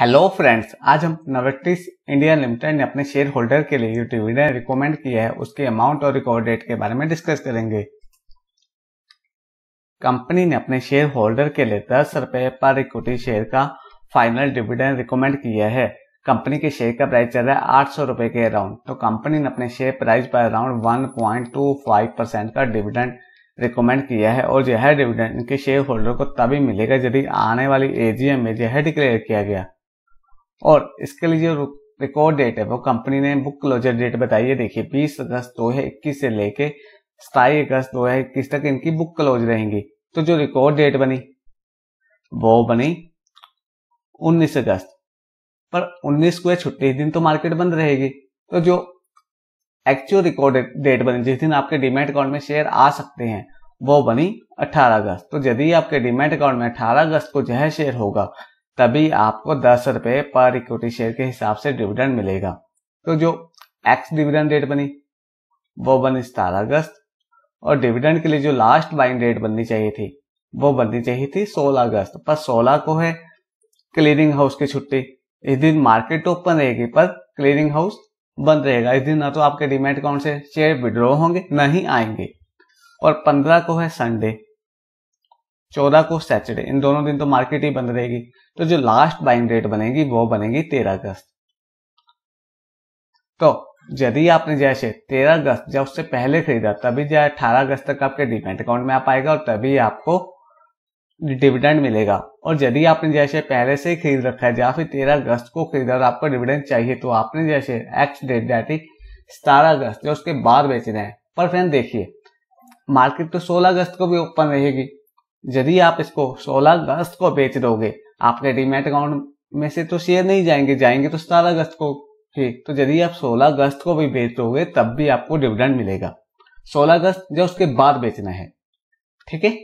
hello friends आज हम नवेक्टिस India limited ने अपने शेयर होल्डर के लिए जो डिविडेंड रिकमेंड किया है उसके अमाउंट और रिकॉर्ड डेट के बारे में डिस्कस करेंगे कंपनी ने अपने शेयर होल्डर के लिए दस रुपए पर इक्विटी शेयर का फाइनल डिविडेंड रिकमेंड किया है कंपनी के शेयर का प्राइस चल रहा है आठ सौ रूपए के अराउंड तो कंपनी ने अपने शेयर प्राइस पर around one point two five percent का डिविडेंड रिकमेंड किया है और यह डिविडेंड इनके शेयर होल्डर को तभी मिलेगा यदि आने वाली एजीएम में यह डिक्लेयर किया गया और इसके लिए जो रिकॉर्ड डेट है वो कंपनी ने बुक क्लोजर डेट बताई है देखिए 20 अगस्त 2021 से लेके सताई अगस्त 2021 तक इनकी बुक क्लोज रहेंगी तो जो रिकॉर्ड डेट बनी वो बनी 19 अगस्त पर 19 को छुट्टी दिन तो मार्केट बंद रहेगी तो जो एक्चुअल रिकॉर्ड डेट बनी जिस दिन आपके डिमेट अकाउंट में शेयर आ सकते हैं वो बनी 18 अगस्त तो यदि आपके डिमेट अकाउंट में 18 अगस्त को जो शेयर होगा तभी आपको दस रुपए पर इक्विटी शेयर के हिसाब से डिविडेंड मिलेगा तो जो एक्स डिविडेंड डेट बनी वो बनी सतारह अगस्त और डिविडेंड के लिए जो लास्ट बाइंग डेट बननी चाहिए थी वो बननी चाहिए थी 16 अगस्त पर 16 को है क्लीनिंग हाउस की छुट्टी इस दिन मार्केट ओपन रहेगी पर क्लीनिंग हाउस बंद रहेगा इस दिन ना तो आपके डिमेट अकाउंट से शेयर विड्रॉ होंगे न ही आएंगे और 15 को है संडे चौदह को सैटरडे इन दोनों दिन तो मार्केट ही बंद रहेगी तो जो लास्ट बाइंग डेट बनेगी वो बनेगी तेरह अगस्त तो यदि आपने जैसे तेरह अगस्त जब उससे पहले खरीदा तभी जो अठारह अगस्त तक आपके डिपेंट अकाउंट में आ पाएगा और तभी आपको डिविडेंड मिलेगा और यदि आपने जैसे पहले से ही खरीद रखा है या फिर तेरह अगस्त को खरीदा और आपको डिविडेंड चाहिए तो आपने जैसे एक्स डेट डेट ही सतारह अगस्त जो उसके बाद बेचना है पर फ्रेंड देखिए मार्केट तो सोलह अगस्त को भी ओपन रहेगी यदि आप इसको 16 अगस्त को बेच दोगे आपके डीमेट अकाउंट में से तो शेयर नहीं जाएंगे जाएंगे तो सतारह अगस्त को ही तो यदि आप 16 अगस्त को भी बेच दोगे तब भी आपको डिविडेंड मिलेगा 16 अगस्त या उसके बाद बेचना है ठीक है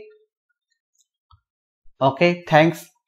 ओके थैंक्स